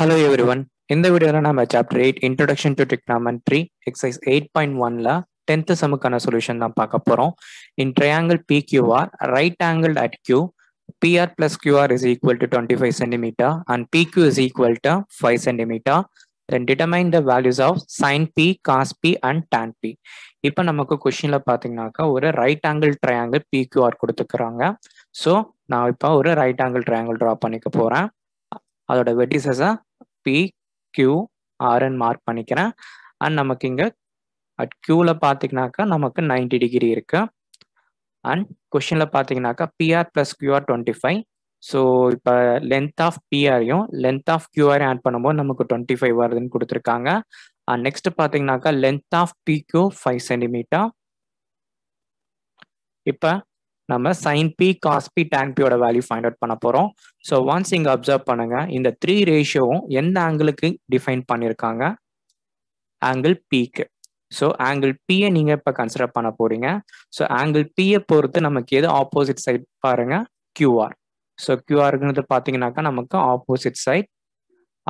hello every one இந்த வீடியோவில் நம்ம chapter eight introduction to trigonometry exercise eight point ஒன்ல டென்த்து சமுக்கான சொல்யூஷன் தான் பார்க்க போகிறோம் in triangle P PQR right angle at Q PR plus R is equal to twenty five centimetre and PQ is equal to five centimetre then determine the values of sine P cos P and tan P இப்போ நமக்கு கொஷினில் பார்த்தீங்கன்னாக்கா ஒரு right angle triangle PQR கொடுத்துக்கிறாங்க so நான் இப்போ ஒரு right angle triangle draw பண்ணிக்க போகிறேன் அதோட வெட்டிசஸாக பி கியூ ஆர்ன்னு மார்க் பண்ணிக்கிறேன் அண்ட் நமக்கு இங்கே அட் கியூவில் பார்த்தீங்கன்னாக்கா நமக்கு நைன்டி டிகிரி இருக்குது அண்ட் கொஷினில் பார்த்தீங்கன்னாக்கா PR plus QR twenty five so இப்போ லென்த் ஆஃப் பிஆரையும் லென்த் ஆஃப் கியூஆரையும் ஆட் பண்ணும்போது நமக்கு டுவெண்ட்டி ஃபைவ் வருதுன்னு கொடுத்துருக்காங்க அண்ட் நெக்ஸ்ட் பார்த்தீங்கன்னாக்கா length of PQ five centimetre இப்போ நம்ம சைன் பி காஸ்பி டேன் பியோட வேல்யூ ஃபைண்ட் அவுட் பண்ண போகிறோம் ஸோ ஒன்ஸ் இங்கே அப்சர்வ் பண்ணுங்க இந்த த்ரீ ரேஷியோவும் எந்த ஆங்கிளுக்கு டிஃபைன் பண்ணியிருக்காங்க ஆங்கிள் பிக்கு ஸோ ஆங்கிள் பியை நீங்கள் இப்போ கன்சிடர் பண்ண போகிறீங்க ஸோ ஆங்கிள் பியை பொறுத்து நமக்கு எது ஆப்போசிட் சைட் பாருங்க கியூஆர் ஸோ கியூஆருங்கிறது பார்த்தீங்கன்னாக்கா நமக்கு ஆப்போசிட் சைட்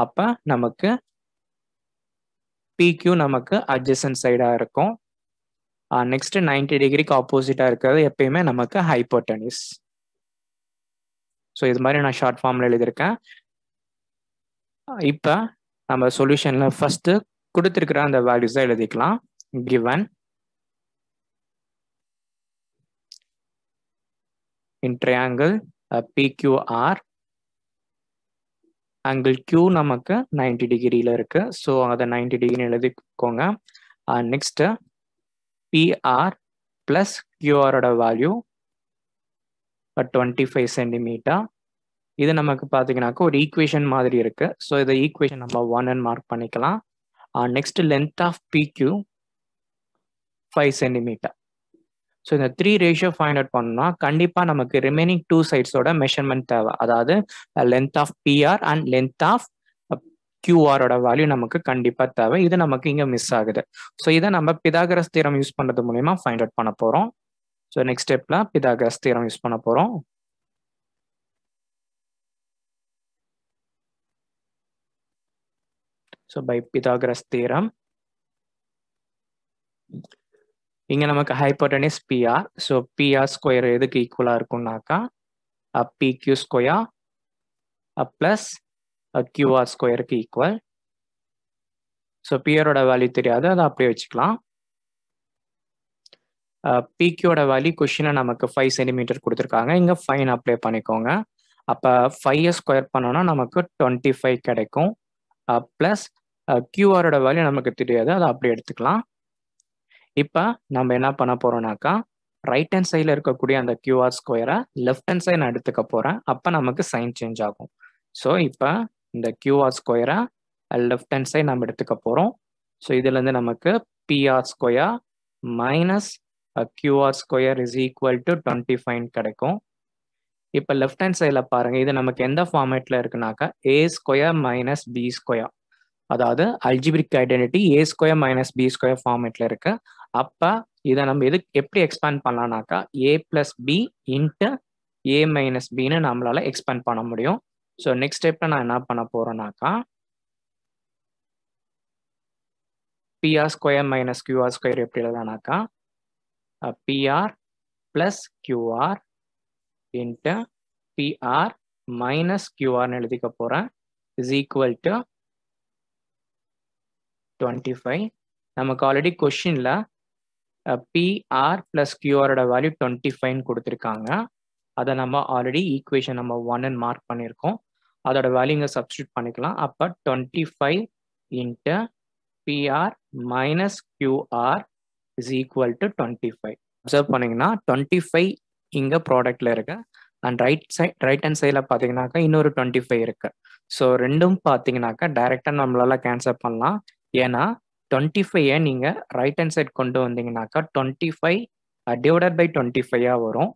அப்போ நமக்கு பிக்யூ நமக்கு அட்ஜசன் சைடாக இருக்கும் நெக்ஸ்ட் நைன்டி டிகிரிக்கு ஆப்போசிட்டா இருக்கிறது எப்பயுமே நமக்கு ஹைப்போட்டனிஸ் ஸோ இது மாதிரி நான் ஷார்ட் ஃபார்ம்ல எழுதியிருக்கேன் இப்போ நம்ம சொல்யூஷன்ல ஃபர்ஸ்ட் கொடுத்துருக்கிற அந்த வேல்யூஸ் தான் எழுதிக்கலாம் given in triangle uh, PQR angle நமக்கு நைன்டி டிகிரியில் இருக்கு ஸோ அதை நைன்டி டிகிரி எழுதிக்கோங்க next PR plus value value twenty five centimetre இது நமக்கு பார்த்தீங்கன்னாக்கா ஒரு ஈக்குவேஷன் மாதிரி இருக்கு ஸோ இதை ஈக்குவேஷன் நம்ம ஒன் அண்ட் மார்க் பண்ணிக்கலாம் next length of P PQ five centimetre so இந்த த்ரீ ரேஷியோ ஃபைண்ட் அவுட் பண்ணோம்னா கண்டிப்பாக நமக்கு ரிமைனிங் டூ சைட்ஸோட மெஷர்மெண்ட் தேவை அதாவது length of PR and length of கியூஆரோட வேல்யூ நமக்கு கண்டிப்பா தேவை இது நமக்கு இங்க மிஸ் ஆகுது ஸோ இதை நம்ம பிதாகரஸ் தீரம் யூஸ் பண்றது மூலயமா ஃபைண்ட் அவுட் பண்ண போறோம் ஸோ நெக்ஸ்ட் ஸ்டெப்ல பிதாகரஸ் தீரம் யூஸ் பண்ண போறோம் ஸோ பை பிதாகரஸ் தீரம் இங்க நமக்கு hypotenuse PR so PR square எதுக்கு ஈக்குவலா இருக்கும்னாக்கா P Q square plus QR ஸ்கொயருக்கு ஈக்குவல் ஸோ ஓட வேல்யூ தெரியாது அதை அப்படியே வச்சுக்கலாம் ஓட வேல்யூ question நமக்கு ஃபைவ் சென்டிமீட்டர் கொடுத்துருக்காங்க இங்கே ஃபைன் அப்ளை பண்ணிக்கோங்க அப்போ ஃபைவ் ஸ்கொயர் பண்ணோம்னா நமக்கு டுவெண்ட்டி ஃபைவ் கிடைக்கும் ப்ளஸ் ஓட வேல்யூ நமக்கு தெரியாது அதை அப்படியே எடுத்துக்கலாம் இப்போ நம்ம என்ன பண்ண போகிறோம்னாக்கா ரைட் ஹேண்ட் சைடில் இருக்கக்கூடிய அந்த கியூஆர் ஸ்கொயரை லெஃப்ட் ஹேண்ட் சைடு நான் எடுத்துக்க போகிறேன் அப்போ நமக்கு சைன் சேஞ்ச் ஆகும் ஸோ இப்போ இந்த கியூஆர் ஸ்கொயரை லெஃப்ட் ஹேண்ட் சைட் நம்ம எடுத்துக்க போகிறோம் ஸோ இதுலேருந்து நமக்கு PR square minus QR square is equal to twenty five கிடைக்கும் இப்போ லெஃப்ட் ஹேண்ட் சைடில் பாருங்கள் இது நமக்கு எந்த ஃபார்மேட்டில் இருக்குனாக்கா A square minus B square அதாவது algebraic identity A square minus B square ஃபார்மேட்டில் இருக்கு அப்போ இதை நம்ம எது எப்படி எக்ஸ்பேண்ட் பண்ணலாம்னாக்கா A plus B into A minus பின்னு நம்மளால எக்ஸ்பேண்ட் பண்ண முடியும் ஸோ நெக்ஸ்ட் ஸ்டெப்பில் நான் என்ன பண்ண போகிறேன்னாக்கா PR square minus QR square எப்படி எழுதுனாக்கா PR plus QR into PR minus கியூஆர்னு எழுதிக்க போகிறேன் is equal to twenty five நமக்கு ஆல்ரெடி கொஷினில் பிஆர் ப்ளஸ் கியூஆரோட வேல்யூ டுவெண்ட்டி ஃபைவ்னு கொடுத்துருக்காங்க அதை நம்ம ஆல்ரெடி ஈக்குவேஷன் நம்ம ஒன்னு மார்க் பண்ணியிருக்கோம் அதோட வேல்யூங்க சப்ஸ்டியூட் பண்ணிக்கலாம் அப்போ twenty five into PR minus QR is equal to twenty five observe பண்ணிங்கன்னா டுவெண்ட்டி ஃபைவ் இங்கே ப்ராடக்டில் இருக்கு and right side right hand சைடில் பார்த்தீங்கன்னாக்கா இன்னொரு டுவெண்ட்டி ஃபைவ் இருக்கு ஸோ ரெண்டும் பார்த்தீங்கன்னாக்கா டைரெக்டாக நம்மளால கேன்சல் பண்ணலாம் ஏன்னா டுவெண்ட்டி ஃபைவை நீங்கள் ரைட் ஹேண்ட் சைட் கொண்டு வந்தீங்கன்னாக்கா twenty five divided by twenty ஃபைவாக வரும்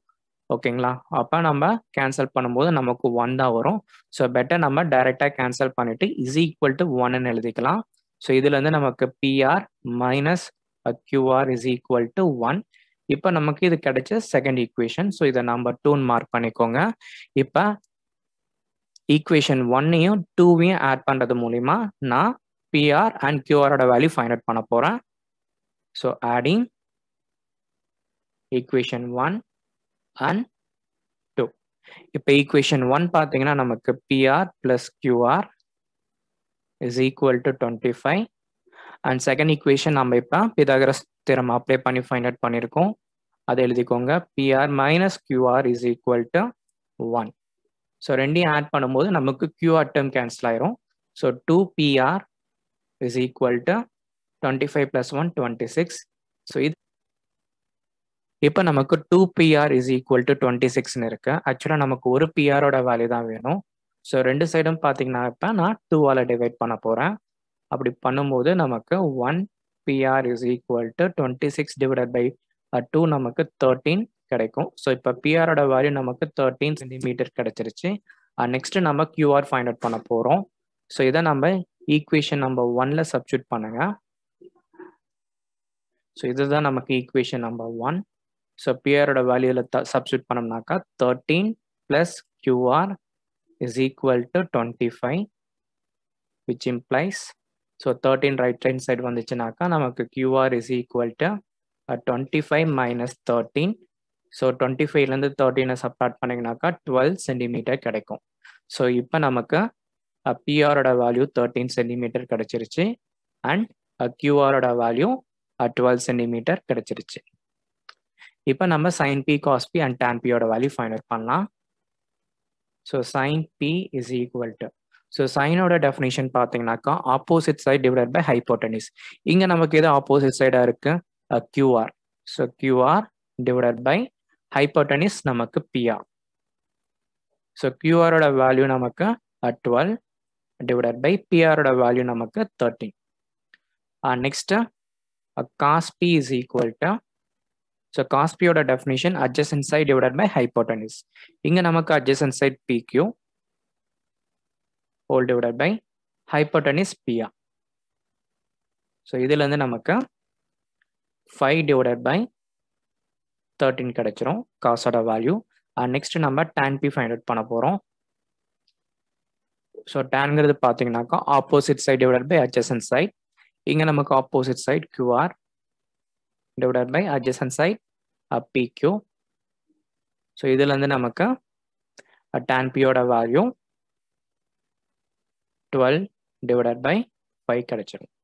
ஓகேங்களா அப்போ நம்ம கேன்சல் பண்ணும்போது நமக்கு ஒன் தான் வரும் ஸோ பெட்டர் நம்ம டைரெக்டாக கேன்சல் பண்ணிவிட்டு இஸ் ஈக்குவல் டு ஒன்னு எழுதிக்கலாம் ஸோ இதுலேருந்து நமக்கு PR minus QR is equal to one இப்போ நமக்கு இது கிடைச்ச செகண்ட் ஈக்குவேஷன் ஸோ இதை நம்ம டூன் மார்க் பண்ணிக்கோங்க இப்போ ஈக்குவேஷன் ஒன்னையும் டூவையும் ஆட் பண்ணுறது மூலிமா நான் பிஆர் அண்ட் கியூஆரோட வேல்யூ ஃபைண்ட் அவுட் பண்ண போகிறேன் so adding equation one and two இப்போ ஈக்குவேஷன் ஒன் பார்த்தீங்கன்னா நமக்கு PR plus QR is equal to twenty five and second equation நம்ம இப்போ பிதாகரஸ் திறம் அப்ளை பண்ணி ஃபைண்ட் அவுட் பண்ணியிருக்கோம் அதை எழுதிக்கோங்க PR minus QR is equal to one so ரெண்டையும் ஆட் பண்ணும்போது நமக்கு கியூஆர் டேர்ம் கேன்சல் ஆயிரும் so two PR is equal to twenty five plus one twenty six so இது இப்போ நமக்கு two PR is equal to twenty சிக்ஸ்னு இருக்கு ஆக்சுவலாக நமக்கு ஒரு பிஆரோட வேல்யூ தான் வேணும் ஸோ ரெண்டு சைடும் பாத்தீங்கன்னா இப்போ நான் டூவால் டிவைட் பண்ண போகிறேன் அப்படி பண்ணும்போது நமக்கு one PR is equal to twenty six divided by two நமக்கு தேர்ட்டீன் கிடைக்கும் ஸோ இப்போ பிஆரோட வேல்யூ நமக்கு தேர்ட்டீன் சென்டிமீட்டர் கிடைச்சிருச்சு நெக்ஸ்ட் நம்ம கியூஆர் ஃபைண்ட் அவுட் பண்ண போகிறோம் ஸோ இதை நம்ம ஈக்குவேஷன் நம்பர் ஒன்ல சப்ஸ்டியூட் பண்ணுங்க ஸோ இதுதான் நமக்கு ஈக்குவேஷன் நம்பர் ஒன் ஸோ பிஆரோட வேல்யூவில் த சப்ஸ்டியூட் பண்ணோம்னாக்கா thirteen plus QR is equal to twenty five which implies so thirteen right hand side வந்துச்சுனாக்கா நமக்கு QR is equal to twenty five minus thirteen so twenty ஃபைவ்லேருந்து தேர்ட்டீனை subtract பண்ணிங்கனாக்கா twelve centimetre கிடைக்கும் so இப்போ நமக்கு பிஆரோட வேல்யூ தேர்ட்டீன் சென்டிமீட்டர் கிடைச்சிருச்சு அண்ட் கியூஆரோட வேல்யூ டுவெல் சென்டிமீட்டர் கிடச்சிருச்சு இப்போ நம்ம sine P cos P and tan பியோட வேல்யூ ஃபைன் அவுட் பண்ணலாம் so sine P is equal to so சைனோட டெஃபினேஷன் பார்த்தீங்கன்னாக்கா opposite side divide by hypotenuse இங்கே நமக்கு எது ஆப்போசிட் சைடாக இருக்கு QR so QR divide by hypotenuse நமக்கு பிஆர் ஸோ கியூஆரோட வேல்யூ நமக்கு டுவெல் டிவைட் பை பிஆரோட வேல்யூ நமக்கு thirteen next cos P P is equal to so காஸ்பியோட definition adjacent side divided by hypotenuse இங்கே நமக்கு adjacent side PQ whole divided by hypotenuse PR so இதுலேருந்து நமக்கு ஃபைவ் டிவைடட் பை தேர்ட்டின் கிடைச்சிரும் காசோட value next நம்ம டேன் பி ஃபைண்ட் அவுட் பண்ண போகிறோம் ஸோ டேன்ங்கிறது பார்த்தீங்கன்னாக்கா opposite side divided by adjacent side இங்கே நமக்கு opposite side QR divided by adjacent side PQ so இதுலேருந்து நமக்கு டேன் பியோட value twelve divided by five கிடைச்சிடும்